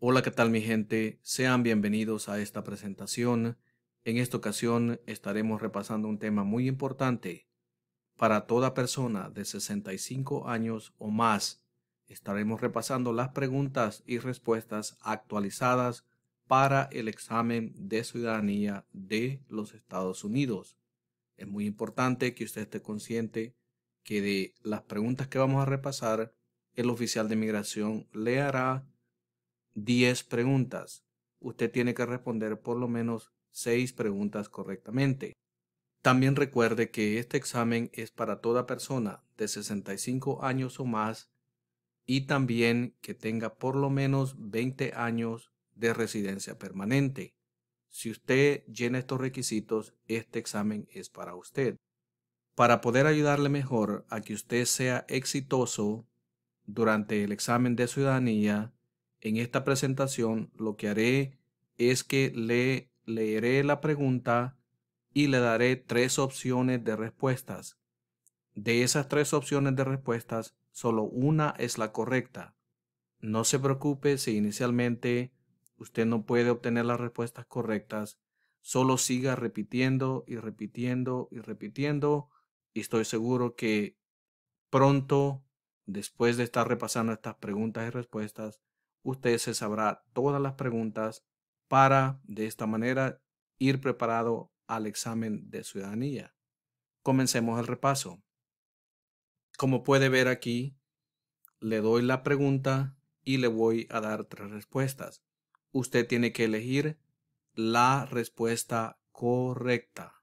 Hola, ¿qué tal mi gente? Sean bienvenidos a esta presentación. En esta ocasión estaremos repasando un tema muy importante para toda persona de 65 años o más. Estaremos repasando las preguntas y respuestas actualizadas para el examen de ciudadanía de los Estados Unidos. Es muy importante que usted esté consciente que de las preguntas que vamos a repasar, el oficial de inmigración le hará 10 preguntas. Usted tiene que responder por lo menos 6 preguntas correctamente. También recuerde que este examen es para toda persona de 65 años o más y también que tenga por lo menos 20 años de residencia permanente. Si usted llena estos requisitos, este examen es para usted. Para poder ayudarle mejor a que usted sea exitoso durante el examen de ciudadanía, en esta presentación lo que haré es que le leeré la pregunta y le daré tres opciones de respuestas. De esas tres opciones de respuestas, solo una es la correcta. No se preocupe si inicialmente usted no puede obtener las respuestas correctas. Solo siga repitiendo y repitiendo y repitiendo. Y estoy seguro que pronto, después de estar repasando estas preguntas y respuestas, usted se sabrá todas las preguntas para, de esta manera, ir preparado al examen de ciudadanía. Comencemos el repaso. Como puede ver aquí, le doy la pregunta y le voy a dar tres respuestas. Usted tiene que elegir la respuesta correcta.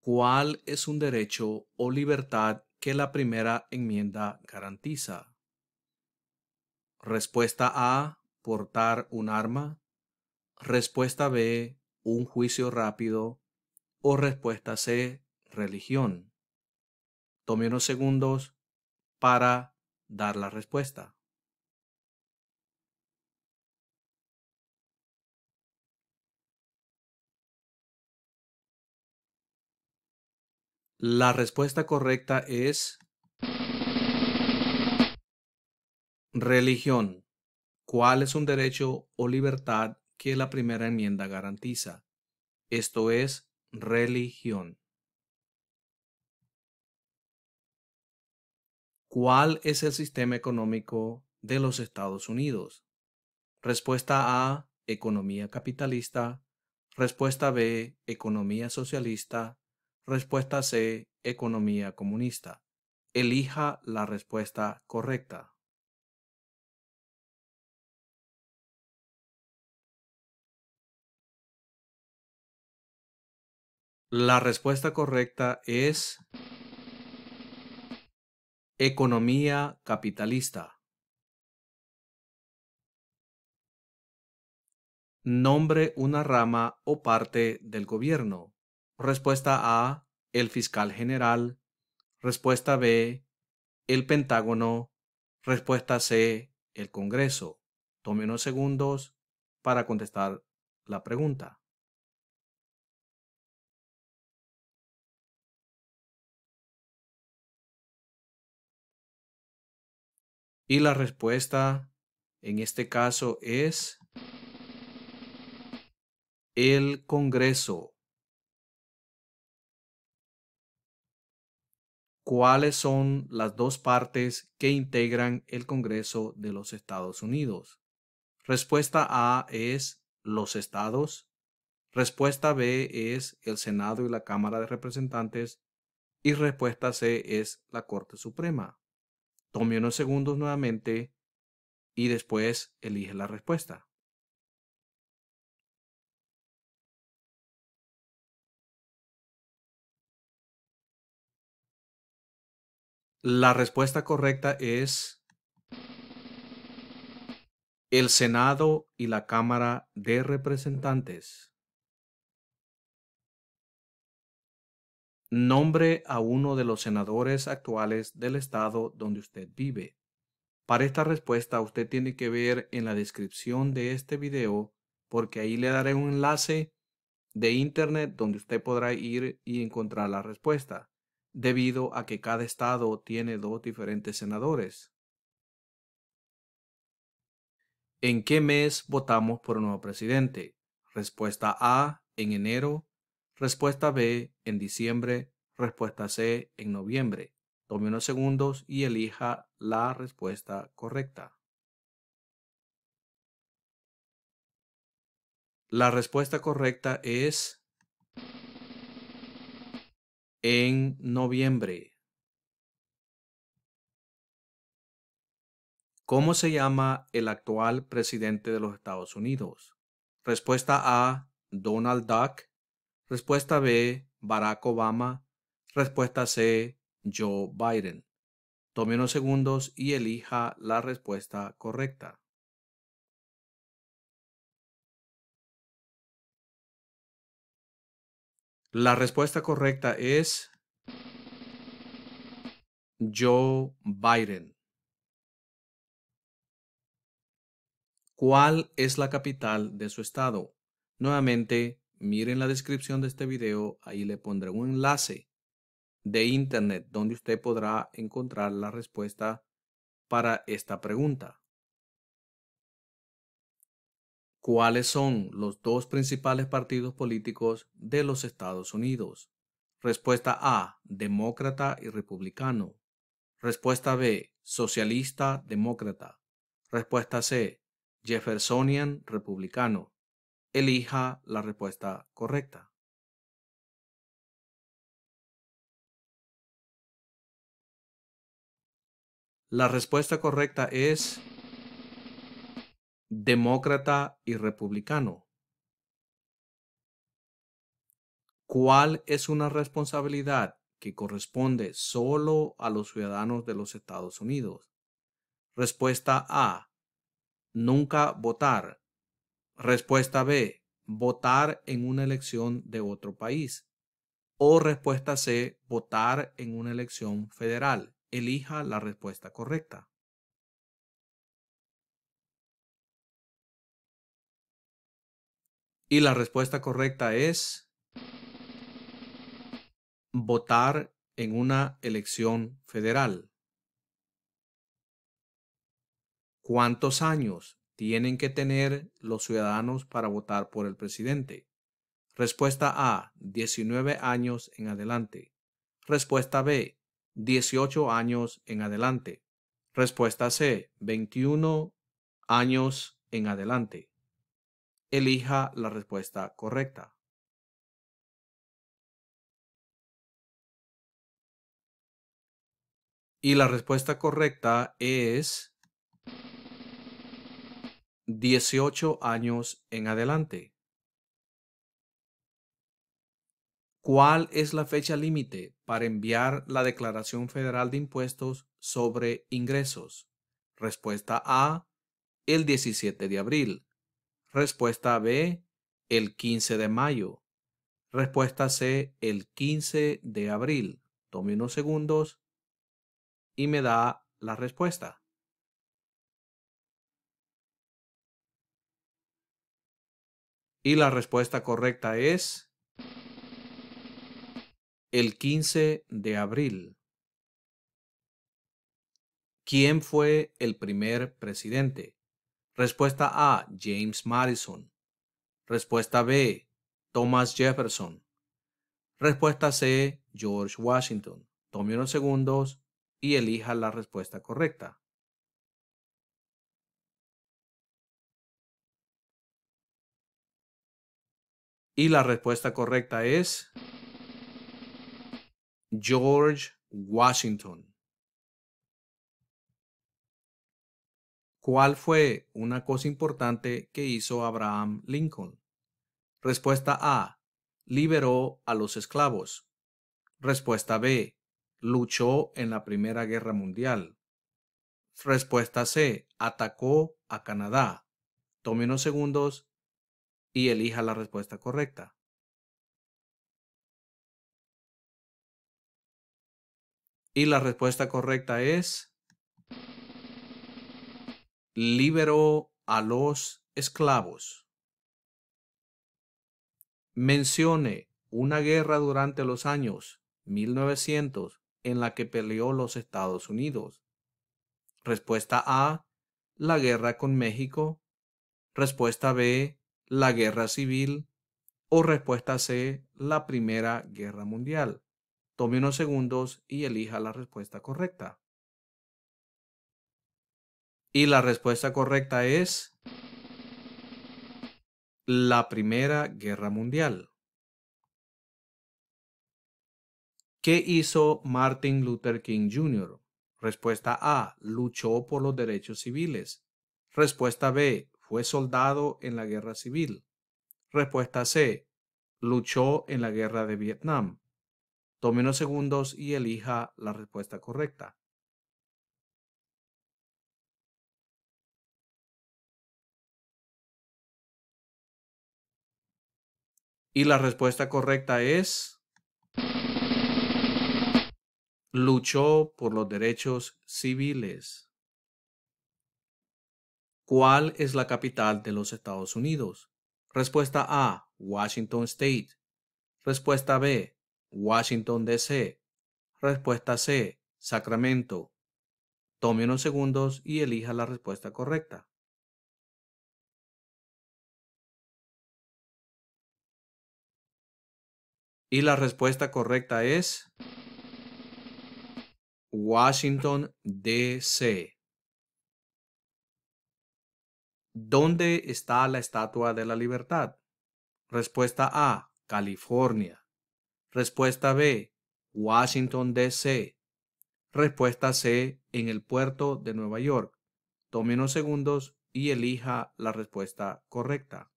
¿Cuál es un derecho o libertad que la primera enmienda garantiza? Respuesta A, portar un arma. Respuesta B, un juicio rápido. O respuesta C, religión. Tome unos segundos para dar la respuesta. La respuesta correcta es Religión. ¿Cuál es un derecho o libertad que la primera enmienda garantiza? Esto es religión. ¿Cuál es el sistema económico de los Estados Unidos? Respuesta A, economía capitalista. Respuesta B, economía socialista. Respuesta C, economía comunista. Elija la respuesta correcta. La respuesta correcta es economía capitalista. Nombre una rama o parte del gobierno. Respuesta A, el fiscal general. Respuesta B, el Pentágono. Respuesta C, el Congreso. Tome unos segundos para contestar la pregunta. Y la respuesta en este caso es el Congreso. ¿Cuáles son las dos partes que integran el Congreso de los Estados Unidos? Respuesta A es los estados. Respuesta B es el Senado y la Cámara de Representantes. Y respuesta C es la Corte Suprema. Tome unos segundos nuevamente y después elige la respuesta. La respuesta correcta es el Senado y la Cámara de Representantes. nombre a uno de los senadores actuales del estado donde usted vive. Para esta respuesta usted tiene que ver en la descripción de este video porque ahí le daré un enlace de internet donde usted podrá ir y encontrar la respuesta, debido a que cada estado tiene dos diferentes senadores. ¿En qué mes votamos por un nuevo presidente? Respuesta A, en enero. Respuesta B en diciembre, respuesta C en noviembre. Tome unos segundos y elija la respuesta correcta. La respuesta correcta es en noviembre. ¿Cómo se llama el actual presidente de los Estados Unidos? Respuesta A, Donald Duck. Respuesta B, Barack Obama. Respuesta C, Joe Biden. Tome unos segundos y elija la respuesta correcta. La respuesta correcta es Joe Biden. ¿Cuál es la capital de su estado? Nuevamente, miren la descripción de este video, ahí le pondré un enlace de internet donde usted podrá encontrar la respuesta para esta pregunta. ¿Cuáles son los dos principales partidos políticos de los Estados Unidos? Respuesta A, demócrata y republicano. Respuesta B, socialista, demócrata. Respuesta C, Jeffersonian, republicano elija la respuesta correcta. La respuesta correcta es demócrata y republicano. ¿Cuál es una responsabilidad que corresponde solo a los ciudadanos de los Estados Unidos? Respuesta A. Nunca votar Respuesta B, votar en una elección de otro país. O respuesta C, votar en una elección federal. Elija la respuesta correcta. Y la respuesta correcta es votar en una elección federal. ¿Cuántos años tienen que tener los ciudadanos para votar por el presidente? Respuesta A, 19 años en adelante. Respuesta B, 18 años en adelante. Respuesta C, 21 años en adelante. Elija la respuesta correcta. Y la respuesta correcta es 18 años en adelante. ¿Cuál es la fecha límite para enviar la Declaración Federal de Impuestos sobre Ingresos? Respuesta A, el 17 de abril. Respuesta B, el 15 de mayo. Respuesta C, el 15 de abril. Tome unos segundos y me da la respuesta. Y la respuesta correcta es el 15 de abril. ¿Quién fue el primer presidente? Respuesta A, James Madison. Respuesta B, Thomas Jefferson. Respuesta C, George Washington. Tome unos segundos y elija la respuesta correcta. Y la respuesta correcta es George Washington. ¿Cuál fue una cosa importante que hizo Abraham Lincoln? Respuesta A. Liberó a los esclavos. Respuesta B. Luchó en la Primera Guerra Mundial. Respuesta C. Atacó a Canadá. Tome unos segundos y elija la respuesta correcta. Y la respuesta correcta es, liberó a los esclavos. Mencione una guerra durante los años 1900 en la que peleó los Estados Unidos. Respuesta A, la guerra con México. Respuesta B, la guerra civil o respuesta C, la primera guerra mundial. Tome unos segundos y elija la respuesta correcta. Y la respuesta correcta es la primera guerra mundial. ¿Qué hizo Martin Luther King Jr.? Respuesta A. Luchó por los derechos civiles. Respuesta B. Fue soldado en la guerra civil. Respuesta C. Luchó en la guerra de Vietnam. Tome unos segundos y elija la respuesta correcta. Y la respuesta correcta es... Luchó por los derechos civiles. ¿Cuál es la capital de los Estados Unidos? Respuesta A. Washington State. Respuesta B. Washington, D.C. Respuesta C. Sacramento. Tome unos segundos y elija la respuesta correcta. Y la respuesta correcta es Washington, D.C. ¿Dónde está la Estatua de la Libertad? Respuesta A, California. Respuesta B, Washington, D.C. Respuesta C, en el puerto de Nueva York. Tome unos segundos y elija la respuesta correcta.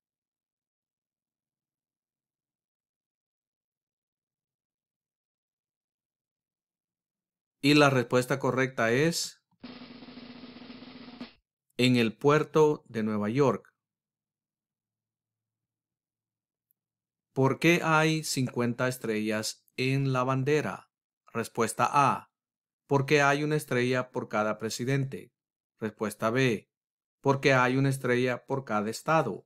Y la respuesta correcta es en el puerto de Nueva York. ¿Por qué hay 50 estrellas en la bandera? Respuesta A. Porque hay una estrella por cada presidente. Respuesta B. Porque hay una estrella por cada estado.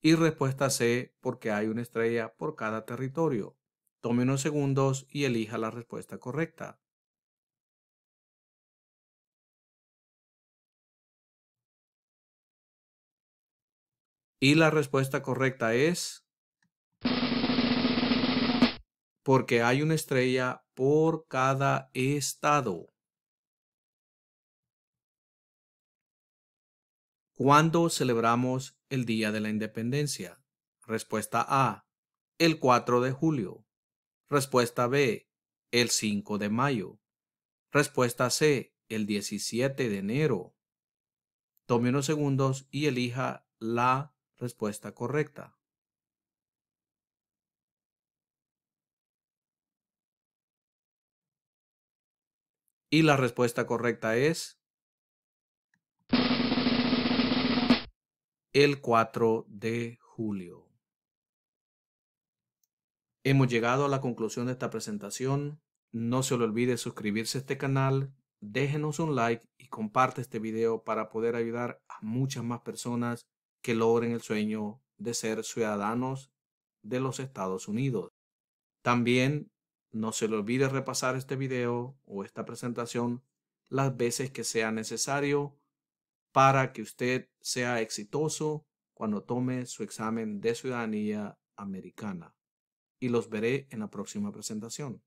Y respuesta C, porque hay una estrella por cada territorio. Tome unos segundos y elija la respuesta correcta. Y la respuesta correcta es porque hay una estrella por cada estado. ¿Cuándo celebramos el Día de la Independencia? Respuesta A. El 4 de julio. Respuesta B. El 5 de mayo. Respuesta C. El 17 de enero. Tome unos segundos y elija la Respuesta correcta. Y la respuesta correcta es el 4 de julio. Hemos llegado a la conclusión de esta presentación. No se le olvide suscribirse a este canal, déjenos un like y comparte este video para poder ayudar a muchas más personas que logren el sueño de ser ciudadanos de los Estados Unidos. También no se le olvide repasar este video o esta presentación las veces que sea necesario para que usted sea exitoso cuando tome su examen de ciudadanía americana. Y los veré en la próxima presentación.